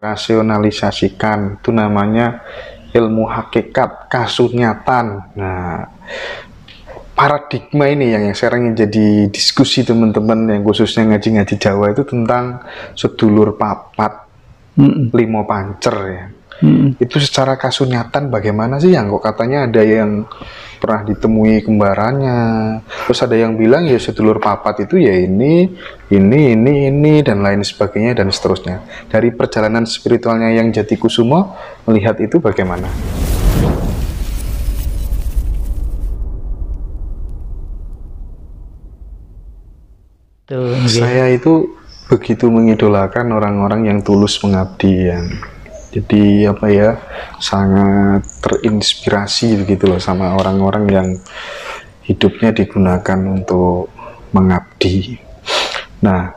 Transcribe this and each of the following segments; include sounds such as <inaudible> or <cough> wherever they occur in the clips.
rasionalisasikan itu namanya ilmu hakikat kasunyatan nah paradigma ini yang, yang sering jadi diskusi teman-teman yang khususnya ngaji-ngaji Jawa itu tentang sedulur papat mm -mm. limo pancer ya Hmm. Itu secara kasunyatan bagaimana sih yang kok katanya ada yang pernah ditemui kembarannya. Terus ada yang bilang ya sedulur papat itu ya ini, ini, ini, ini dan lain sebagainya dan seterusnya. Dari perjalanan spiritualnya yang Jati Kusumo melihat itu bagaimana? Tuh, saya itu begitu mengidolakan orang-orang yang tulus mengabdi yang jadi apa ya sangat terinspirasi begitu loh sama orang-orang yang hidupnya digunakan untuk mengabdi nah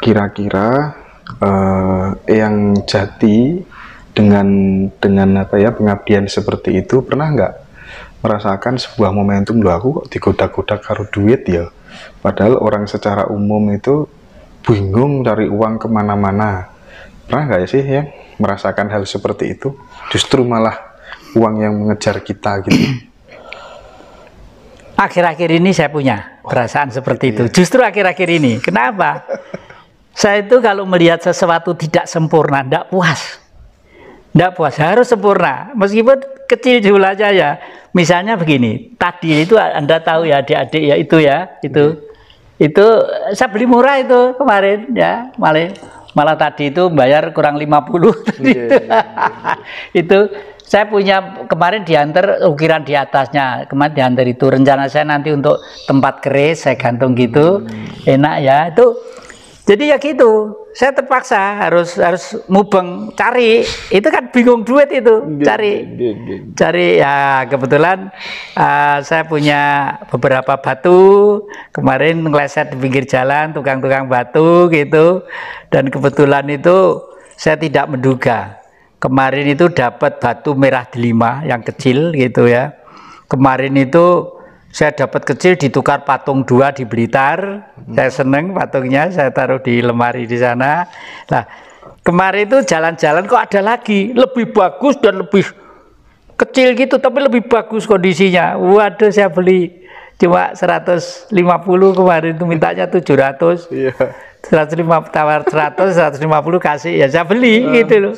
kira-kira uh, yang jati dengan dengan apa ya pengabdian seperti itu pernah nggak merasakan sebuah momentum loh aku kok digoda-goda karo duit ya padahal orang secara umum itu bingung cari uang kemana-mana pernah nggak sih ya merasakan hal seperti itu justru malah uang yang mengejar kita gitu <clears throat> akhir-akhir ini saya punya perasaan seperti iya. itu justru akhir-akhir ini kenapa <laughs> saya itu kalau melihat sesuatu tidak sempurna tidak puas tidak puas harus sempurna meskipun kecil jumlah ya. misalnya begini tadi itu anda tahu ya adik-adik ya itu ya itu iya. itu saya beli murah itu kemarin ya malih malah tadi itu bayar kurang 50 iya, tadi yeah, itu. Yeah, iya. <laughs> itu saya punya kemarin diantar ukiran di atasnya kemarin diantar itu rencana saya nanti untuk tempat keris saya gantung gitu hmm. enak ya itu jadi ya gitu saya terpaksa harus harus mubeng cari itu kan bingung duit itu cari cari ya kebetulan uh, saya punya beberapa batu kemarin ngeleset di pinggir jalan tukang-tukang batu gitu dan kebetulan itu saya tidak menduga kemarin itu dapat batu merah delima yang kecil gitu ya kemarin itu saya dapat kecil ditukar patung dua di Blitar. Hmm. Saya seneng patungnya, saya taruh di lemari di sana. Nah, kemarin itu jalan-jalan kok ada lagi, lebih bagus dan lebih kecil gitu, tapi lebih bagus kondisinya. Waduh, saya beli cuma 150 kemarin itu mintanya 700. Iya. 150 tawar 100, 150 kasih ya saya beli iya. gitu loh.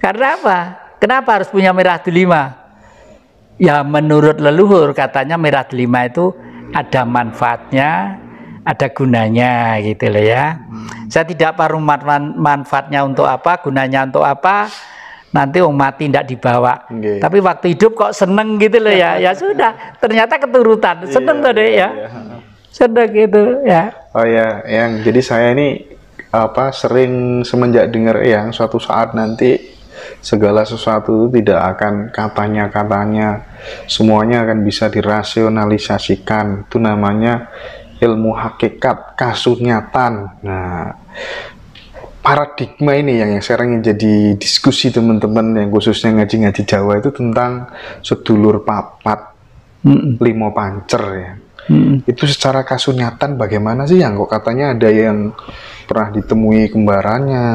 Karena apa? Kenapa harus punya merah delima? ya menurut leluhur katanya merah delima itu ada manfaatnya, ada gunanya gitu loh ya. Saya tidak paruh manfaatnya untuk apa, gunanya untuk apa, nanti om mati tidak dibawa. Okay. Tapi waktu hidup kok seneng gitu loh ya, ya sudah. Ternyata keturutan, iya, seneng yeah, tuh deh iya, ya. Yeah. Seneng gitu ya. Oh ya, yang jadi saya ini apa sering semenjak dengar yang suatu saat nanti segala sesuatu itu tidak akan katanya-katanya semuanya akan bisa dirasionalisasikan itu namanya ilmu hakikat kasunyatan nah paradigma ini yang, yang jadi diskusi teman-teman yang khususnya ngaji-ngaji Jawa itu tentang sedulur papat mm -mm. limo pancer ya hmm. itu secara kasunyatan bagaimana sih yang kok katanya ada yang pernah ditemui kembarannya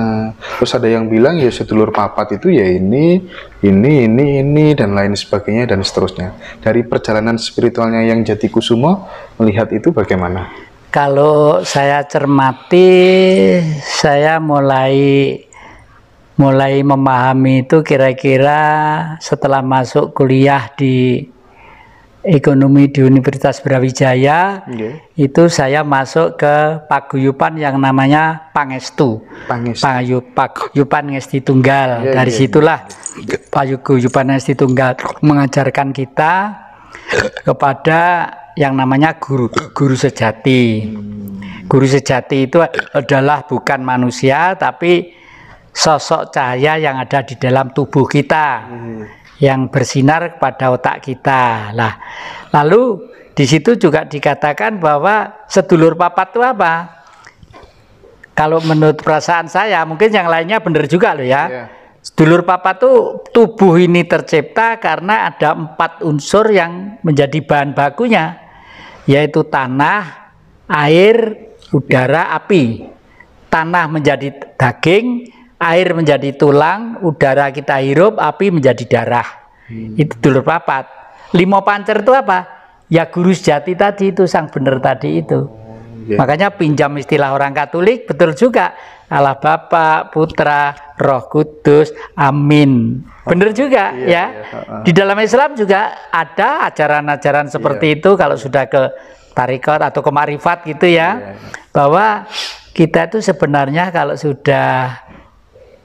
terus ada yang bilang ya sedulur papat itu ya ini ini ini ini dan lain sebagainya dan seterusnya dari perjalanan spiritualnya yang jadi kusumo melihat itu bagaimana kalau saya cermati saya mulai mulai memahami itu kira-kira setelah masuk kuliah di ekonomi di Universitas Brawijaya okay. itu saya masuk ke paguyupan yang namanya Pangestu Pangestu paguyupan Ngesti Tunggal yeah, iya, dari yeah, situlah yeah. paguyupan Ngesti Tunggal mengajarkan kita kepada yang namanya guru guru sejati guru sejati itu adalah bukan manusia tapi sosok cahaya yang ada di dalam tubuh kita hmm yang bersinar pada otak kita. Lah, lalu di situ juga dikatakan bahwa sedulur papat itu apa? Kalau menurut perasaan saya, mungkin yang lainnya benar juga loh ya. Yeah. Sedulur papat itu tubuh ini tercipta karena ada empat unsur yang menjadi bahan bakunya, yaitu tanah, air, udara, api. Tanah menjadi daging, air menjadi tulang, udara kita hirup, api menjadi darah. Hmm. Itu dulur papat. Lima pancer itu apa? Ya guru sejati tadi itu sang bener tadi itu. Yeah. Makanya pinjam istilah orang Katolik betul juga. Allah Bapa, Putra, Roh Kudus, Amin. Bener oh, juga iya, ya. Iya, Di dalam Islam juga ada ajaran-ajaran iya. seperti itu kalau sudah ke tarikat atau ke marifat gitu ya. Iya, Bahwa kita itu sebenarnya kalau sudah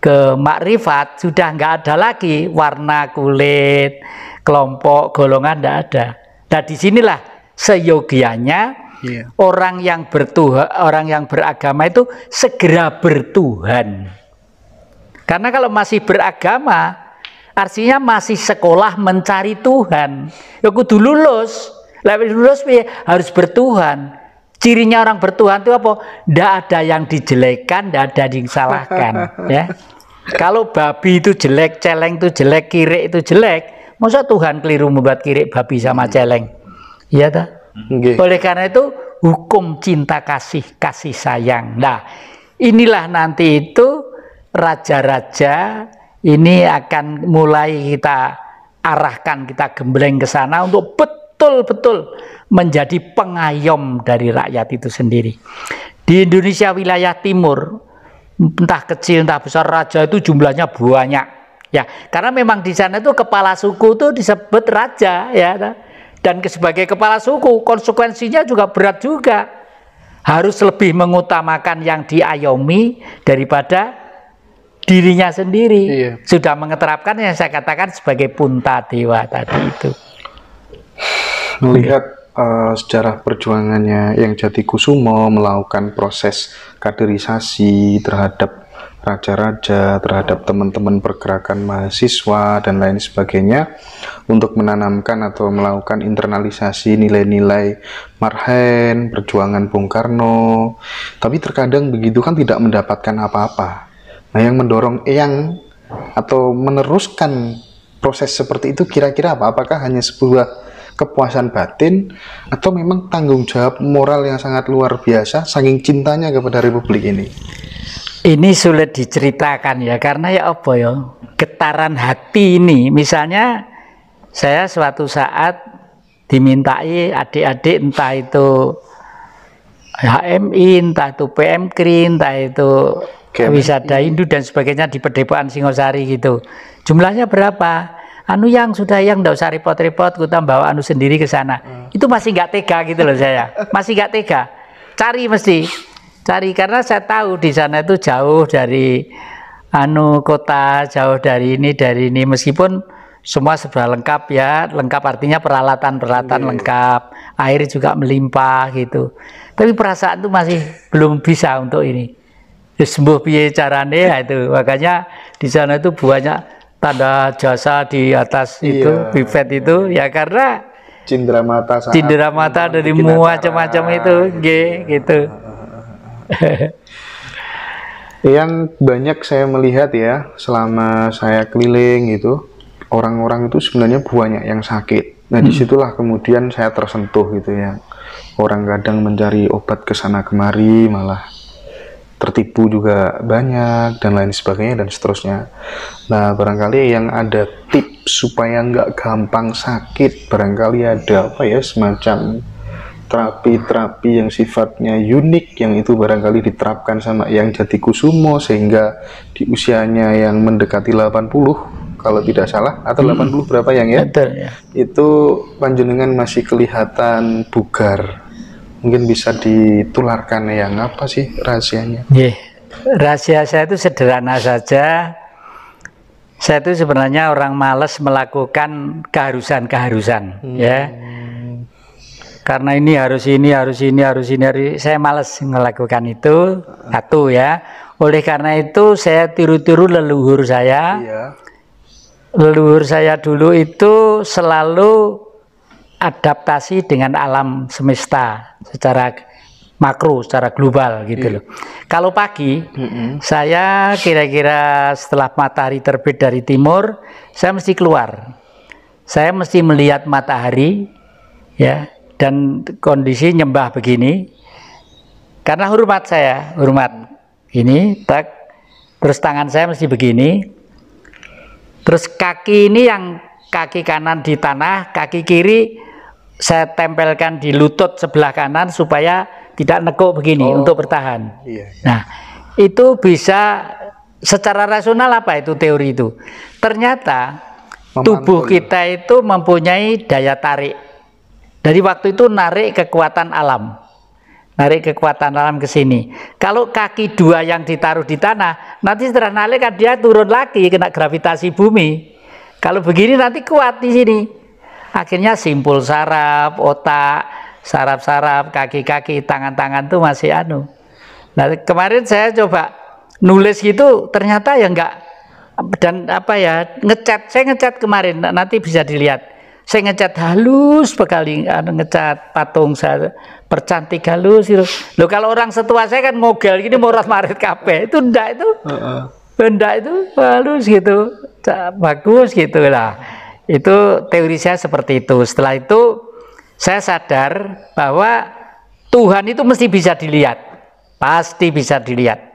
ke makrifat sudah nggak ada lagi warna kulit, kelompok, golongan nggak ada. Nah disinilah seyogianya yeah. orang yang bertuhan, orang yang beragama itu segera bertuhan. Karena kalau masih beragama, artinya masih sekolah mencari Tuhan. Ya kudu lulus, lulus harus bertuhan. Cirinya orang bertuhan itu apa? Tidak ada yang dijelekan, tidak ada yang disalahkan. <laughs> ya. Kalau babi itu jelek, celeng itu jelek, kirik itu jelek, masa Tuhan keliru membuat kirik babi sama hmm. celeng? Iya tak? Okay. Oleh karena itu hukum cinta kasih, kasih sayang. Nah, inilah nanti itu raja-raja ini akan mulai kita arahkan, kita gembleng ke sana untuk betul betul-betul menjadi pengayom dari rakyat itu sendiri. Di Indonesia wilayah timur, entah kecil entah besar raja itu jumlahnya banyak. Ya, karena memang di sana itu kepala suku itu disebut raja ya. Dan sebagai kepala suku konsekuensinya juga berat juga. Harus lebih mengutamakan yang diayomi daripada dirinya sendiri. Iya. Sudah mengeterapkan yang saya katakan sebagai punta dewa tadi itu melihat uh, sejarah perjuangannya yang Jati Kusumo melakukan proses kaderisasi terhadap raja-raja, terhadap teman-teman pergerakan mahasiswa dan lain sebagainya untuk menanamkan atau melakukan internalisasi nilai-nilai Marhen, perjuangan Bung Karno. Tapi terkadang begitu kan tidak mendapatkan apa-apa. Nah, yang mendorong Eyang atau meneruskan proses seperti itu kira-kira apa? Apakah hanya sebuah kepuasan batin atau memang tanggung jawab moral yang sangat luar biasa saking cintanya kepada republik ini ini sulit diceritakan ya karena ya apa ya getaran hati ini misalnya saya suatu saat dimintai adik-adik entah itu HMI, entah itu PMK, entah itu Wisata Hindu dan sebagainya di Pedepaan Singosari gitu. Jumlahnya berapa? anu yang sudah yang nggak usah repot-repot kita bawa anu sendiri ke sana hmm. itu masih nggak tega gitu loh saya masih nggak tega cari mesti cari karena saya tahu di sana itu jauh dari anu kota jauh dari ini dari ini meskipun semua sudah lengkap ya lengkap artinya peralatan peralatan iya, iya. hmm. lengkap air juga melimpah gitu tapi perasaan itu masih belum bisa untuk ini ya, sembuh piye carane ya, itu makanya di sana itu banyak tanda jasa di atas itu pipet iya. itu ya karena cindera mata saat cindera mata dari macam-macam itu G, gitu <laughs> yang banyak saya melihat ya selama saya keliling itu orang-orang itu sebenarnya banyak yang sakit nah hmm. disitulah kemudian saya tersentuh gitu ya orang kadang mencari obat kesana kemari malah tertipu juga banyak dan lain sebagainya dan seterusnya. Nah barangkali yang ada tip supaya nggak gampang sakit barangkali ada apa ya semacam terapi-terapi yang sifatnya unik yang itu barangkali diterapkan sama yang jati kusumo sehingga di usianya yang mendekati 80 kalau tidak salah atau hmm. 80 berapa yang ya, Betul, ya. itu panjenengan masih kelihatan bugar mungkin bisa ditularkan ya? apa sih rahasianya? Yeah. Rahasia saya itu sederhana saja. Saya itu sebenarnya orang males melakukan keharusan-keharusan, hmm. ya. Karena ini harus ini harus ini harus ini harus saya males melakukan itu satu ya. Oleh karena itu saya tiru-tiru leluhur saya. Yeah. Leluhur saya dulu itu selalu adaptasi dengan alam semesta secara makro, secara global gitu iya. loh. Kalau pagi, mm-hmm. saya kira-kira setelah matahari terbit dari timur, saya mesti keluar. Saya mesti melihat matahari, ya, dan kondisi nyembah begini. Karena hormat saya, hormat ini, tak terus tangan saya mesti begini, terus kaki ini yang kaki kanan di tanah, kaki kiri saya tempelkan di lutut sebelah kanan supaya tidak nekuk begini oh, untuk bertahan. Iya, iya. Nah, itu bisa secara rasional apa itu teori itu? Ternyata Memantul. tubuh kita itu mempunyai daya tarik. Dari waktu itu narik kekuatan alam. Narik kekuatan alam ke sini. Kalau kaki dua yang ditaruh di tanah, nanti setelah narik kan dia turun lagi kena gravitasi bumi. Kalau begini nanti kuat di sini akhirnya simpul sarap otak, sarap-sarap kaki-kaki, tangan-tangan tuh masih anu. Nah, kemarin saya coba nulis gitu ternyata ya enggak dan apa ya ngecat saya ngecat kemarin nah, nanti bisa dilihat saya ngecat halus sekali anu, ngecat patung saya percantik halus itu. Loh kalau orang setua saya kan ngogel gini mau marit kape itu ndak itu. Uh -uh. Ndak itu halus gitu. Bagus gitu lah. Itu teori saya seperti itu. Setelah itu saya sadar bahwa Tuhan itu mesti bisa dilihat. Pasti bisa dilihat.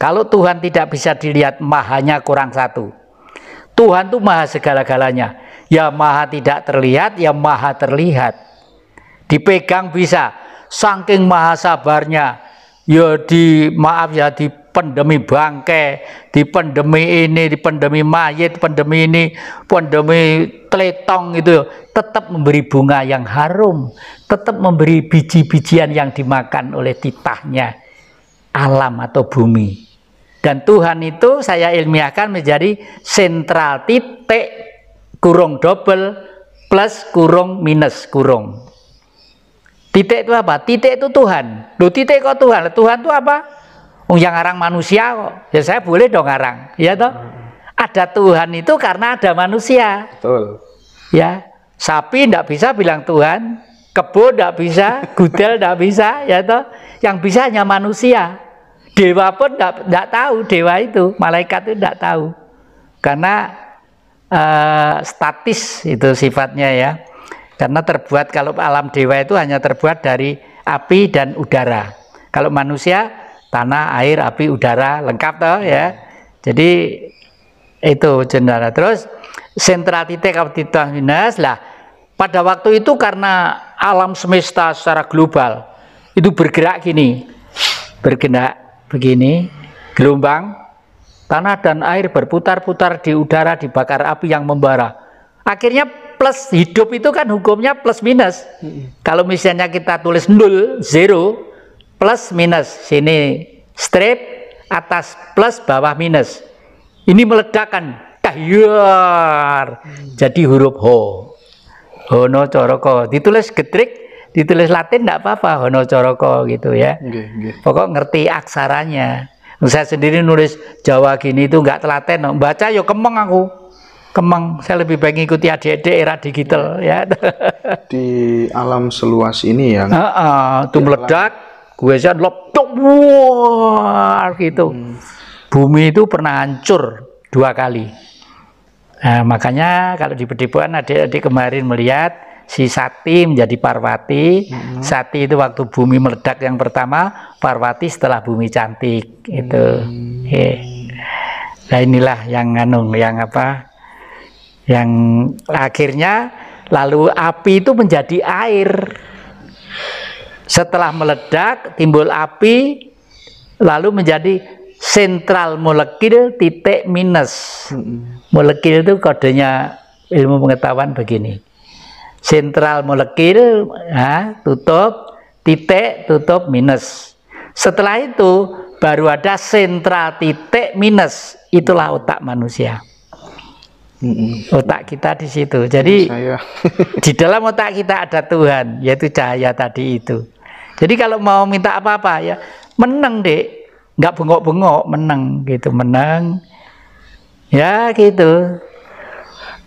Kalau Tuhan tidak bisa dilihat, mahanya kurang satu. Tuhan itu maha segala-galanya. Ya maha tidak terlihat, ya maha terlihat. Dipegang bisa, saking maha sabarnya. Ya di maaf ya di pandemi bangke, di pandemi ini, di pandemi mayat, pandemi ini, pandemi teletong itu tetap memberi bunga yang harum, tetap memberi biji-bijian yang dimakan oleh titahnya alam atau bumi. Dan Tuhan itu saya ilmiahkan menjadi sentral titik kurung double plus kurung minus kurung. Titik itu apa? Titik itu Tuhan. Loh titik kok Tuhan? Tuhan itu apa? Wong yang ngarang manusia kok. Ya saya boleh dong ngarang, ya toh? Hmm. Ada Tuhan itu karena ada manusia. Betul. Ya. Sapi tidak bisa bilang Tuhan, kebo tidak bisa, <laughs> gudel tidak bisa, ya toh? Yang bisa hanya manusia. Dewa pun tidak tahu dewa itu, malaikat itu tidak tahu. Karena uh, statis itu sifatnya ya. Karena terbuat kalau alam dewa itu hanya terbuat dari api dan udara. Kalau manusia tanah, air, api, udara, lengkap toh ya. ya. Jadi itu jendela. Terus sentra titik kapasitas minus lah pada waktu itu karena alam semesta secara global itu bergerak gini. Bergerak begini, gelombang tanah dan air berputar-putar di udara dibakar api yang membara. Akhirnya plus hidup itu kan hukumnya plus minus. Kalau misalnya kita tulis nol, zero, plus minus sini strip atas plus bawah minus ini meledakan kahyar jadi huruf ho hono coroko ditulis getrik ditulis latin tidak apa-apa hono coroko gitu ya okay, pokok ngerti aksaranya saya sendiri nulis Jawa gini itu nggak telaten baca yo kemeng aku kemang saya lebih baik ngikuti adik-adik era digital ya di alam seluas ini ya uh -uh, itu meledak gue lop, laptop wow, gitu hmm. bumi itu pernah hancur dua kali nah, makanya kalau di Pedipuan adik-adik kemarin melihat si Sati menjadi Parwati. Hmm. Sati itu waktu bumi meledak yang pertama, Parwati setelah bumi cantik itu. Hmm. Yeah. Nah inilah yang nganung, yang apa? Yang akhirnya lalu api itu menjadi air. Setelah meledak, timbul api, lalu menjadi sentral molekil titik minus. Hmm. Molekil itu kodenya ilmu pengetahuan begini. Sentral molekil, ya, tutup, titik, tutup, minus. Setelah itu, baru ada sentral titik minus. Itulah otak manusia. Hmm. Otak kita di situ. Jadi, <laughs> di dalam otak kita ada Tuhan, yaitu cahaya tadi itu. Jadi kalau mau minta apa-apa ya menang dek, nggak bengok-bengok, menang gitu, menang. Ya gitu.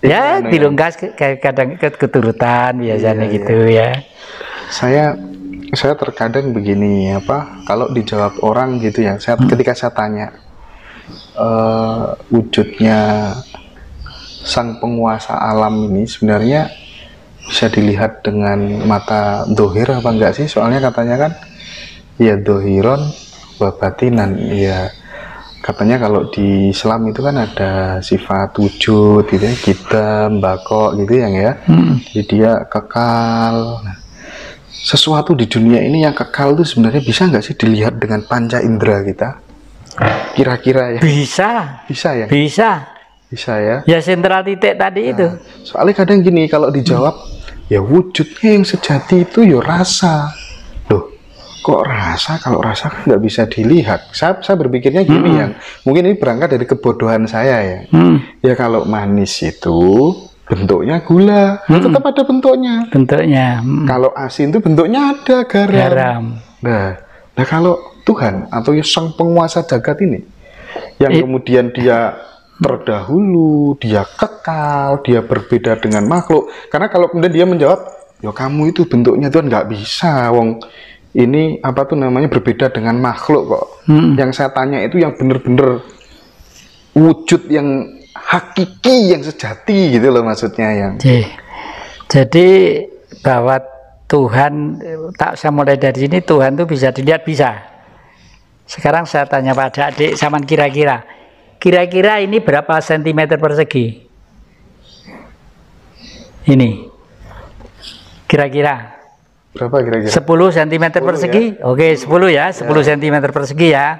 Iya, ya, ya dilungkas ya. kadang keturutan biasanya iya, gitu iya. ya. Saya saya terkadang begini apa kalau dijawab orang gitu ya. Saya hmm. ketika saya tanya uh, wujudnya sang penguasa alam ini sebenarnya bisa dilihat dengan mata dohir apa enggak sih soalnya katanya kan ya dohiron babatinan ya katanya kalau di Islam itu kan ada sifat wujud gitu ya kita mbakok gitu yang ya hmm. jadi dia kekal nah, sesuatu di dunia ini yang kekal itu sebenarnya bisa nggak sih dilihat dengan panca indera kita kira-kira ya bisa bisa ya bisa bisa ya ya sentral titik tadi nah, itu soalnya kadang gini kalau dijawab ya wujudnya yang sejati itu ya rasa loh kok rasa kalau rasa kan nggak bisa dilihat saya, saya berpikirnya gini hmm. ya mungkin ini berangkat dari kebodohan saya ya hmm. ya kalau manis itu bentuknya gula hmm. tetap ada bentuknya bentuknya hmm. kalau asin itu bentuknya ada garam, garam. nah nah kalau Tuhan atau sang penguasa jagat ini yang kemudian dia terdahulu, dia kekal, dia berbeda dengan makhluk. Karena kalau kemudian dia menjawab, ya kamu itu bentuknya Tuhan nggak bisa, wong ini apa tuh namanya berbeda dengan makhluk kok. Hmm. Yang saya tanya itu yang benar-benar wujud yang hakiki yang sejati gitu loh maksudnya yang. Jadi, jadi bahwa Tuhan tak saya mulai dari sini Tuhan tuh bisa dilihat bisa. Sekarang saya tanya pada adik sama kira-kira Kira-kira ini berapa sentimeter persegi? Ini. Kira-kira. Berapa kira-kira? 10 sentimeter persegi? Ya. Oke, 10 ya, 10 ya. persegi ya.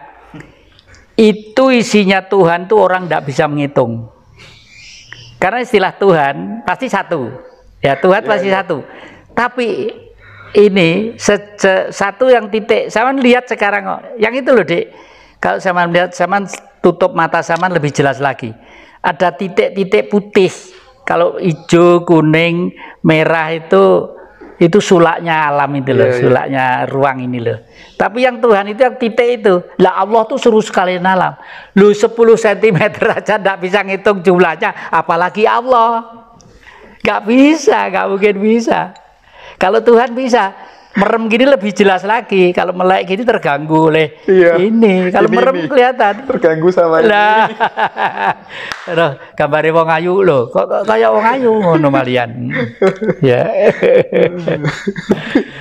Itu isinya Tuhan tuh orang tidak bisa menghitung. Karena istilah Tuhan pasti satu. Ya, Tuhan ya, pasti ya. satu. Tapi ini satu yang titik. Saya lihat sekarang Yang itu loh, Dek kalau Saman melihat Saman tutup mata Saman lebih jelas lagi. Ada titik-titik putih. Kalau hijau, kuning, merah itu itu sulaknya alam itu loh, yeah, iya. sulaknya yeah. ruang ini loh. Tapi yang Tuhan itu yang titik itu. Lah Allah tuh suruh sekali alam. Lu 10 cm <laughs> aja ndak bisa ngitung jumlahnya, apalagi Allah. Gak bisa, gak mungkin bisa. Kalau Tuhan bisa, merem gini lebih jelas lagi. Kalau melek gini terganggu oleh iya. ini. Kalau ini, merem ini. kelihatan. Terganggu sama nah. ini. <laughs> Loh, gambar wong ayu loh, kok kayak wong ayu ngono malian. ya. <laughs>